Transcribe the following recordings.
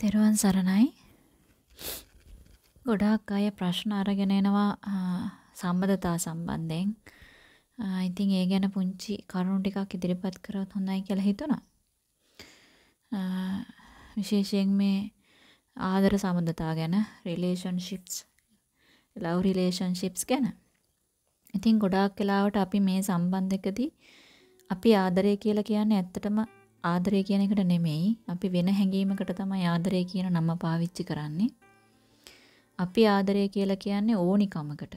තෙරුවන් සරණයි. ගොඩාක් අය ප්‍රශ්න අරගෙන එනවා සම්බදතා සම්බන්ධයෙන්. ඉතින් ඒ ගැන පුංචි කරුණු ටිකක් ඉදිරිපත් කරොත් හොඳයි කියලා හිතුණා. විශේෂයෙන් මේ ආදර සම්බන්ධතා ගැන relationships love relationships ගැන. ඉතින් ගොඩාක් වෙලාවට අපි මේ සම්බන්ධකදී අපි ආදරය කියලා කියන්නේ ඇත්තටම ආදරය කියන එකට නෙමෙයි අපි වෙන හැඟීමකට තමයි ආදරය කියන නම පාවිච්චි කරන්නේ. අපි ආදරය කියලා කියන්නේ ඕනිකමකට,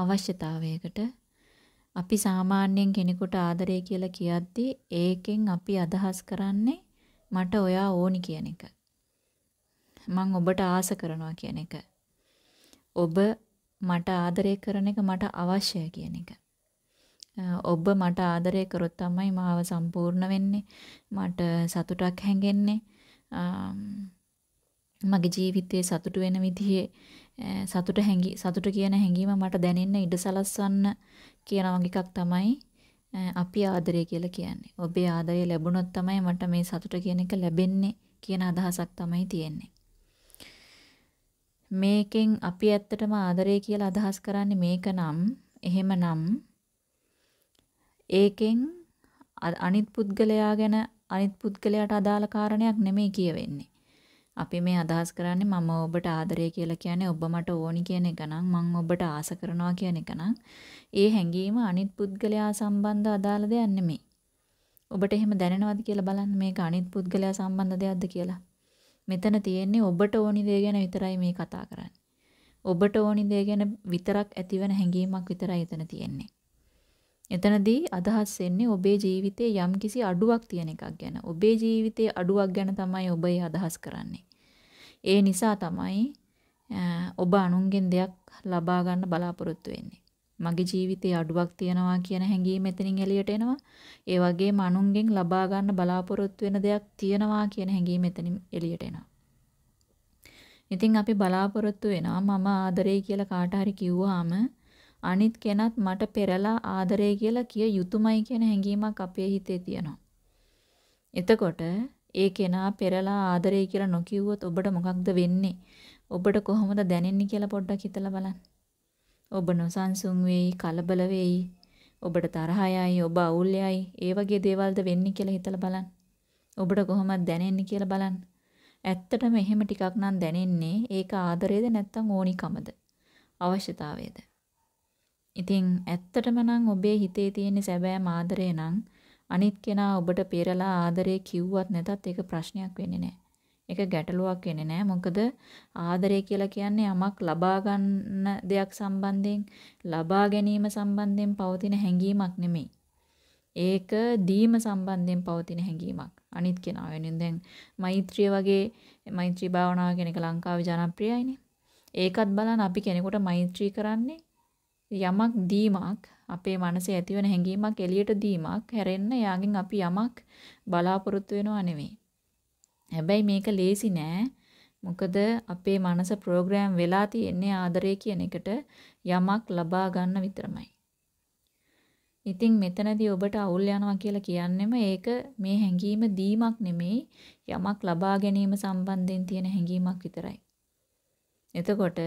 අවශ්‍යතාවයකට. අපි සාමාන්‍යයෙන් කෙනෙකුට ආදරය කියලා කියද්දී ඒකෙන් අපි අදහස් කරන්නේ මට ඔයා ඕනි කියන එක. මං ඔබට ආස කරනවා කියන එක. ඔබ මට ආදරය කරන එක මට අවශ්‍යයි කියන එක. ඔබ මට ආදරය කරොත් තමයි මාව සම්පූර්ණ වෙන්නේ. මට සතුටක් හැඟෙන්නේ. මගේ ජීවිතයේ සතුට වෙන විදිහේ සතුට හැඟි සතුට කියන හැඟීම මට දැනෙන්න ඉඩ සලස්වන්න කියන වගේ එකක් තමයි අපි ආදරය කියලා කියන්නේ. ඔබේ ආදරය ලැබුණොත් තමයි මට මේ සතුට කියන එක ලැබෙන්නේ කියන අදහසක් තමයි තියෙන්නේ. මේකෙන් අපි ඇත්තටම ආදරය කියලා අදහස් කරන්නේ මේක නම් එහෙමනම් ඒකෙන් අනිත් පුද්ගලයා ගැන අනිත් පුද්ගලයාට අදාළ කාරණයක් නෙමෙයි කියවෙන්නේ. අපි මේ අදහස් කරන්නේ මම ඔබට ආදරය කියලා කියන්නේ ඔබ මට ඕනි කියන එක නම් මම ඔබට ආස කරනවා කියන එක නම් ඒ හැඟීම අනිත් පුද්ගලයා සම්බන්ධ අදාළ දෙයක් නෙමෙයි. ඔබට එහෙම දැනෙනවද කියලා බලන්න මේක අනිත් පුද්ගලයා සම්බන්ධ දෙයක්ද කියලා. මෙතන තියෙන්නේ ඔබට ඕනි දේ ගැන විතරයි මේ කතා කරන්නේ. ඔබට ඕනි දේ ගැන විතරක් ඇතිවන හැඟීමක් විතරයි එතන තියෙන්නේ. එතනදී අදහස් වෙන්නේ ඔබේ ජීවිතේ යම්කිසි අඩුවක් තියෙන එකක් ගැන. ඔබේ ජීවිතේ අඩුවක් ගැන තමයි ඔබ අදහස් කරන්නේ. ඒ නිසා තමයි ඔබ අනුන්ගෙන් දෙයක් ලබා ගන්න බලාපොරොත්තු වෙන්නේ. මගේ ජීවිතේ අඩුවක් තියනවා කියන හැඟීම එතනින් එළියට එනවා. ඒ වගේම අනුන්ගෙන් ලබා ගන්න බලාපොරොත්තු වෙන දෙයක් තියනවා කියන හැඟීම එතනින් එළියට එනවා. ඉතින් අපි බලාපොරොත්තු වෙනවා මම ආදරේ කියලා කාට හරි කිව්වහම අනිත් කෙනත් මට පෙරලා ආදරේ කියලා කිය යුතුයමයි කියන හැඟීමක් අපේ හිතේ තියෙනවා. එතකොට ඒ කෙනා පෙරලා ආදරේ කියලා නොකියුවොත් ඔබට මොකක්ද වෙන්නේ? ඔබට කොහොමද දැනෙන්නේ කියලා පොඩ්ඩක් හිතලා බලන්න. ඔබ නොසන්සුන් වෙයි, කලබල වෙයි, ඔබට තරහ යයි, ඔබ අවුල් යයි, ඒ වගේ දේවල්ද වෙන්නේ කියලා හිතලා බලන්න. ඔබට කොහොමද දැනෙන්නේ කියලා බලන්න. ඇත්තටම එහෙම ටිකක් නම් දැනෙන්නේ ඒක ආදරේද නැත්නම් ඕනිකමද? අවශ්‍යතාවයේද? ඉතින් ඇත්තටම නම් ඔබේ හිතේ තියෙන සැබෑ ආදරය නම් අනිත් කෙනා ඔබට පෙරලා ආදරේ කිව්වත් නැතත් ඒක ප්‍රශ්නයක් වෙන්නේ නැහැ. ඒක ගැටලුවක් වෙන්නේ නැහැ. මොකද ආදරය කියලා කියන්නේ යමක් ලබා ගන්න දෙයක් සම්බන්ධයෙන් ලබා ගැනීම සම්බන්ධයෙන් පවතින හැඟීමක් නෙමෙයි. ඒක දීම සම්බන්ධයෙන් පවතින හැඟීමක්. අනිත් කෙනා වෙනුවෙන් දැන් මෛත්‍රිය වගේ මෛත්‍රී භාවනාව කියන එක ලංකාවේ ජනප්‍රියයිනේ. ඒකත් බලන්න අපි කෙනෙකුට මෛත්‍රී කරන්නේ යමක් දීමක් අපේ මනසේ ඇතිවන හැඟීමක් එළියට දීමක් හැරෙන්න යාගෙන් අපි යමක් බලාපොරොත්තු වෙනවා නෙමෙයි. හැබැයි මේක ලේසි නෑ. මොකද අපේ මනස ප්‍රෝග්‍රෑම් වෙලා තියෙන්නේ ආදරය කියන එකට යමක් ලබා ගන්න විතරමයි. ඉතින් මෙතනදී ඔබට අවුල් යනවා කියලා කියන්නෙම ඒක මේ හැඟීම දීමක් නෙමෙයි යමක් ලබා ගැනීම සම්බන්ධයෙන් තියෙන හැඟීමක් විතරයි. එතකොට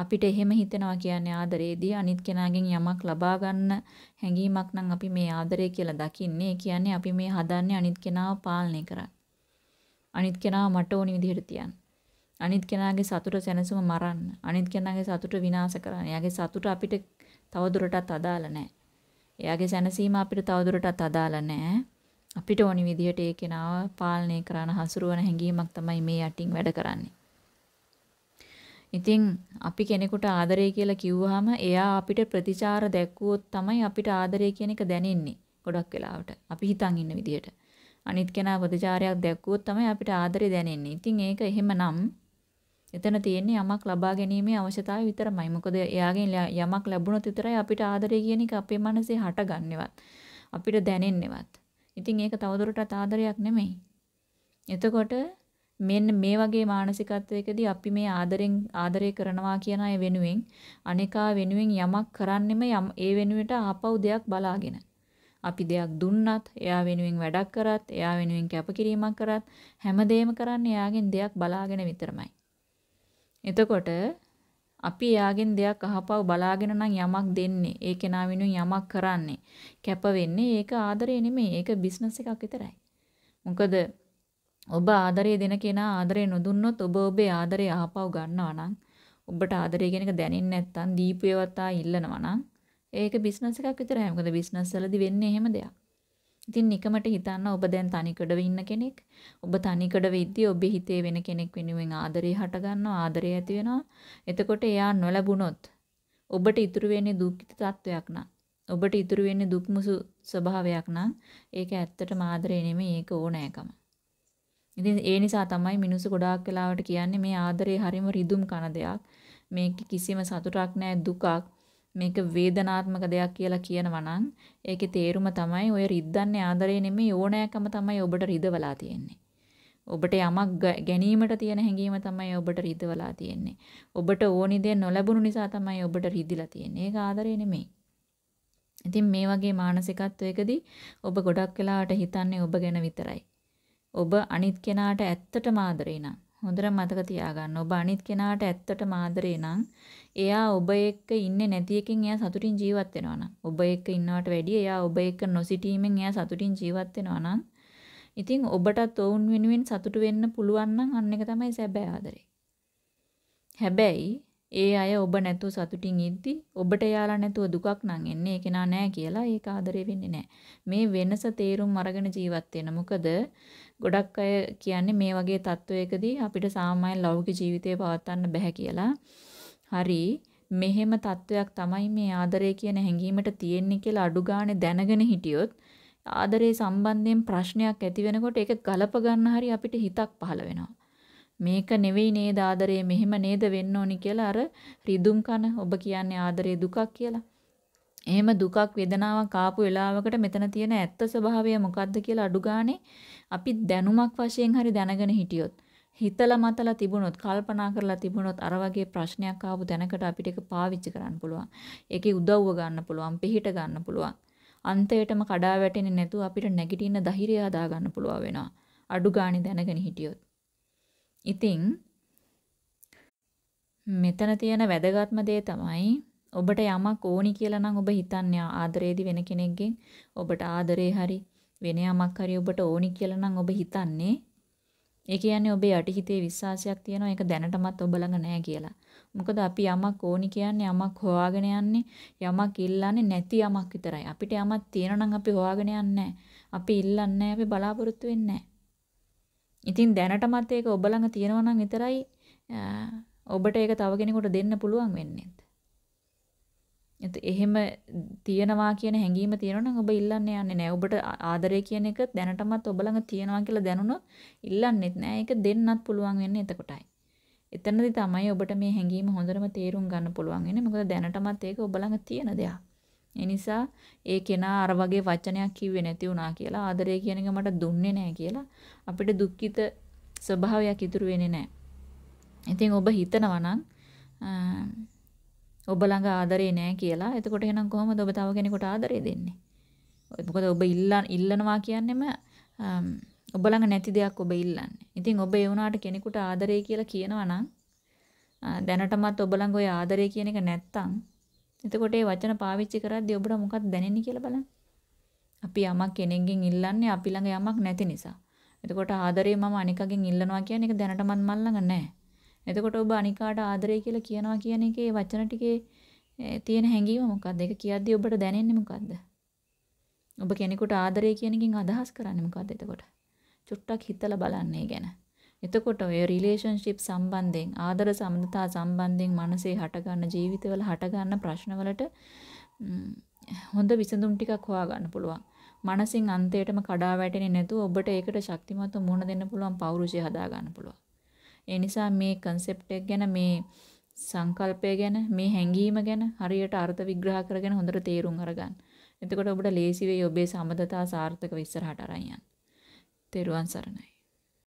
අපිට එහෙම හිතනවා කියන්නේ ආදරේදී අනිත් කෙනාගෙන් යමක් ලබා ගන්න හැඟීමක් නම් අපි මේ ආදරය කියලා දකින්නේ. කියන්නේ අපි මේ හදන්නේ අනිත් කෙනාව පාලනය කරන්න. අනිත් කෙනාව මට ඕනි විදිහට තියන්න. අනිත් කෙනාගේ සතුට සැනසුම මරන්න. අනිත් කෙනාගේ සතුට විනාශ කරන්න. එයාගේ සතුට අපිට තවදුරටත් අදාළ නැහැ. එයාගේ සැනසීම අපිට තවදුරටත් අදාළ නැහැ. අපිට ඕනි විදිහට ඒ කෙනාව පාලනය කරන හසුරුවන හැඟීමක් තමයි මේ යටින් වැඩ කරන්නේ. ඉතින් අපි කෙනෙකුට ආදරය කියලා කිව්වහම එයා අපිට ප්‍රතිචාර දැක්වුවොත් තමයි අපිට ආදරය කියන එක දැනෙන්නේ ගොඩක් වෙලාවට. අපි හිතන් ඉන්න විදිහට. අනිත් කෙනා ප්‍රතිචාරයක් දැක්වුවොත් තමයි අපිට ආදරය දැනෙන්නේ. ඉතින් ඒක එහෙමනම් එතන තියෙන්නේ යමක් ලබා ගැනීමේ අවශ්‍යතාවය විතරමයි. මොකද එයාගෙන් යමක් ලැබුණොත් විතරයි අපිට ආදරය කියන එක අපේ මනසේ හටගන්නේවත්. අපිට දැනෙන්නේවත්. ඉතින් ඒක තවදුරටත් ආදරයක් නෙමෙයි. එතකොට මෙන්න මේ වගේ මානසිකත්වයකදී අපි මේ ආදරෙන් ආදරය කරනවා කියන අය වෙනුවෙන් අනිකා වෙනුවෙන් යමක් කරන්නෙම ඒ වෙනුවට ආපහු දෙයක් බලාගෙන අපි දෙයක් දුන්නත් එයා වෙනුවෙන් වැඩක් කරත් එයා වෙනුවෙන් කැපකිරීමක් කරත් හැමදේම කරන්නේ එයාගෙන් දෙයක් බලාගෙන විතරමයි එතකොට අපි එයාගෙන් දෙයක් අහපව බලාගෙන නම් යමක් දෙන්නේ ඒ කෙනා වෙනුවෙන් යමක් කරන්නේ කැප වෙන්නේ ඒක ආදරය නෙමෙයි ඒක බිස්නස් එකක් විතරයි මොකද ඔබ ආදරය දෙන කෙනා ආදරය නොදුන්නොත් ඔබ ඔබේ ආදරය ආපහු ගන්නවා නම් ඔබට ආදරය කියන එක දැනෙන්නේ නැත්නම් දීපු ඒවත් ආ ඉල්ලනවා නම් ඒක බිස්නස් එකක් විතරයි. මොකද බිස්නස් වලදී වෙන්නේ එහෙම දෙයක්. ඉතින් නිකමට හිතන්න ඔබ දැන් තනිකඩව ඉන්න කෙනෙක්. ඔබ තනිකඩ වෙද්දී ඔබේ හිතේ වෙන කෙනෙක් වෙනුවෙන් ආදරය හට ගන්නවා, ආදරය ඇති වෙනවා. එතකොට එයා නොලැබුණොත් ඔබට ඉතුරු වෙන්නේ දුක්ඛිත තත්වයක් නක්. ඔබට ඉතුරු වෙන්නේ දුක්මුසු ස්වභාවයක් නම් ඒක ඇත්තටම ආදරේ නෙමෙයි ඒක ඕනෑකම. ඉතින් ඒ නිසා තමයි මිනිස්සු ගොඩාක් වෙලාවට කියන්නේ මේ ආදරේ හරීම රිදුම් කන දෙයක්. මේක කිසිම සතුටක් නැහැ දුකක්. මේක වේදනාත්මක දෙයක් කියලා කියනවා නම් ඒකේ තේරුම තමයි ඔය රිද්දන්නේ ආදරේ නෙමෙයි ඕනෑකම තමයි ඔබට රිදවලා තියෙන්නේ. ඔබට යමක් ගැනීමට තියෙන හැඟීම තමයි ඔබට රිදවලා තියෙන්නේ. ඔබට ඕනි දේ නොලැබුණු නිසා තමයි ඔබට රිදිලා තියෙන්නේ. ඒක ආදරේ නෙමෙයි. ඉතින් මේ වගේ මානසිකත්වයකදී ඔබ ගොඩක් වෙලාවට හිතන්නේ ඔබ ගැන විතරයි. ඔබ අනිත් කෙනාට ඇත්තටම ආදරේ නම් හොඳට මතක තියාගන්න ඔබ අනිත් කෙනාට ඇත්තටම ආදරේ නම් එයා ඔබ එක්ක ඉන්නේ නැති එකෙන් එයා සතුටින් ජීවත් වෙනවා නම් ඔබ එක්ක ඉන්නවට වැඩිය එයා ඔබ එක්ක නොසිටීමෙන් එයා සතුටින් ජීවත් වෙනවා නම් ඉතින් ඔබටත් ඔවුන් වෙනුවෙන් සතුටු වෙන්න පුළුවන් නම් අන්න එක තමයි සැබෑ ආදරේ හැබැයි ඒ අය ඔබ නැතුව සතුටින් ඉද්දි ඔබට යාලා නැතුව දුකක් නම් එන්නේ ඒක නෑ කියලා ඒක ආදරේ වෙන්නේ නෑ. මේ වෙනස තේරුම් අරගෙන ජීවත් වෙන. මොකද ගොඩක් අය කියන්නේ මේ වගේ තත්වයකදී අපිට සාමාන්‍ය ලෞකික ජීවිතේ පවත්වන්න බෑ කියලා. හරි මෙහෙම තත්වයක් තමයි මේ ආදරය කියන හැඟීමට තියෙන්නේ කියලා අඩු ගානේ දැනගෙන හිටියොත් ආදරේ සම්බන්ධයෙන් ප්‍රශ්නයක් ඇති වෙනකොට ඒක ගලප ගන්න හරි අපිට හිතක් පහළ වෙනවා. මේක නෙවෙයි නේද ආදරේ මෙහෙම නේද වෙන්න ඕනි කියලා අර රිදුම් කන ඔබ කියන්නේ ආදරේ දුකක් කියලා. එහෙම දුකක් වේදනාවක් ආපු වෙලාවකට මෙතන තියෙන ඇත්ත ස්වභාවය මොකද්ද කියලා අඩු ගානේ අපි දැනුමක් වශයෙන් හරි දැනගෙන හිටියොත් හිතලා මතලා තිබුණොත් කල්පනා කරලා තිබුණොත් අර වගේ ප්‍රශ්නයක් ආපු දැනකට අපිට ඒක පාවිච්චි කරන්න පුළුවන්. ඒකේ උදව්ව ගන්න පුළුවන්, පිහිට ගන්න පුළුවන්. අන්තයටම කඩා වැටෙන්නේ නැතුව අපිට නැගිටින්න ධෛර්යය හදා ගන්න පුළුවන් වෙනවා. අඩු ගානේ දැනගෙන හිටියොත්. ඉතින් මෙතන තියෙන වැදගත්ම දේ තමයි ඔබට යමක් ඕනි කියලා නම් ඔබ හිතන්නේ ආදරේදී වෙන කෙනෙක්ගෙන් ඔබට ආදරේ හරි වෙන යමක් හරි ඔබට ඕනි කියලා නම් ඔබ හිතන්නේ ඒ කියන්නේ ඔබේ යටිහිතේ විශ්වාසයක් තියෙනවා ඒක දැනටමත් ඔබ ළඟ නැහැ කියලා. මොකද අපි යමක් ඕනි කියන්නේ යමක් හොයාගෙන යන්නේ යමක් ඉල්ලන්නේ නැති යමක් විතරයි. අපිට යමක් තියෙනවා නම් අපි හොයාගෙන යන්නේ අපි ඉල්ලන්නේ අපි බලාපොරොත්තු වෙන්නේ ඉතින් දැනටමත් ඒක ඔබ ළඟ තියෙනවා නම් විතරයි ඔබට ඒක තව කෙනෙකුට දෙන්න පුළුවන් වෙන්නේ. ඒත් එහෙම තියනවා කියන හැඟීම තියෙනවා ඔබ ඉල්ලන්න යන්නේ නැහැ. ඔබට ආදරය කියන එක දැනටමත් ඔබ ළඟ තියෙනවා කියලා දැනුණොත් ඉල්ලන්නෙත් නැහැ. ඒක දෙන්නත් පුළුවන් වෙන්නේ එතකොටයි. එතනදී තමයි ඔබට මේ හැඟීම හොඳටම තේරුම් ගන්න පුළුවන් වෙන්නේ. මොකද දැනටමත් ඒක ඔබ ළඟ තියෙන දෙයක්. ඒ නිසා ඒ කෙනා අර වගේ වචනයක් කිව්වේ නැති වුණා කියලා ආදරය කියන එක මට දුන්නේ නැහැ කියලා අපිට දුක්ඛිත ස්වභාවයක් ඉතුරු වෙන්නේ නැහැ. ඉතින් ඔබ හිතනවා නම් ඔබ ළඟ ආදරේ නැහැ කියලා. එතකොට එහෙනම් කොහොමද ඔබ තව කෙනෙකුට ආදරේ දෙන්නේ? මොකද ඔබ ඉල්ලනවා කියන්නේම ඔබ ළඟ නැති දෙයක් ඔබ ඉල්ලන්නේ. ඉතින් ඔබ ඒ වුණාට කෙනෙකුට ආදරේ කියලා කියනවා නම් දැනටමත් ඔබ ළඟ ওই ආදරය කියන එක නැත්තම් එතකොට මේ වචන පාවිච්චි කරද්දී ඔබට මොකක්ද දැනෙන්නේ කියලා බලන්න. අපි යමක් කෙනෙක්ගෙන් ඉල්ලන්නේ අපි ළඟ යමක් නැති නිසා. එතකොට ආදරේ මම අනිකගෙන් ඉල්ලනවා කියන එක දැනටමත් මන් ළඟ නැහැ. එතකොට ඔබ අනිකාට ආදරේ කියලා කියනවා කියන එකේ වචන ටිකේ තියෙන හැඟීම මොකක්ද? ඒක කියද්දී ඔබට දැනෙන්නේ මොකක්ද? ඔබ කෙනෙකුට ආදරේ කියන එකෙන් අදහස් කරන්නේ මොකද්ද එතකොට? චුට්ටක් හිතලා බලන්න ඒ ගැන. එතකොට ඔය රිලේෂන්ෂිප් සම්බන්ධයෙන් ආදර සම්බන්ධතා සම්බන්ධයෙන් මනසේ හටගන්න ජීවිතවල හටගන්න ප්‍රශ්නවලට හොඳ විසඳුම් ටිකක් හොයාගන්න පුළුවන්. මනසින් අන්තයටම කඩා වැටෙන්නේ නැතුව ඔබට ඒකට ශක්තිමත්ව මුහුණ දෙන්න පුළුවන් පෞරුෂය හදාගන්න පුළුවන්. ඒ නිසා මේ concept එක ගැන මේ සංකල්පය ගැන මේ හැඟීම ගැන හරියට අර්ථ විග්‍රහ කරගෙන හොඳට තේරුම් අරගන්න. එතකොට ඔබට ලේසි වෙයි ඔබේ සම්බන්ධතා සාර්ථකව ඉස්සරහට අරන් යන්න. තෙරුවන් සරණයි.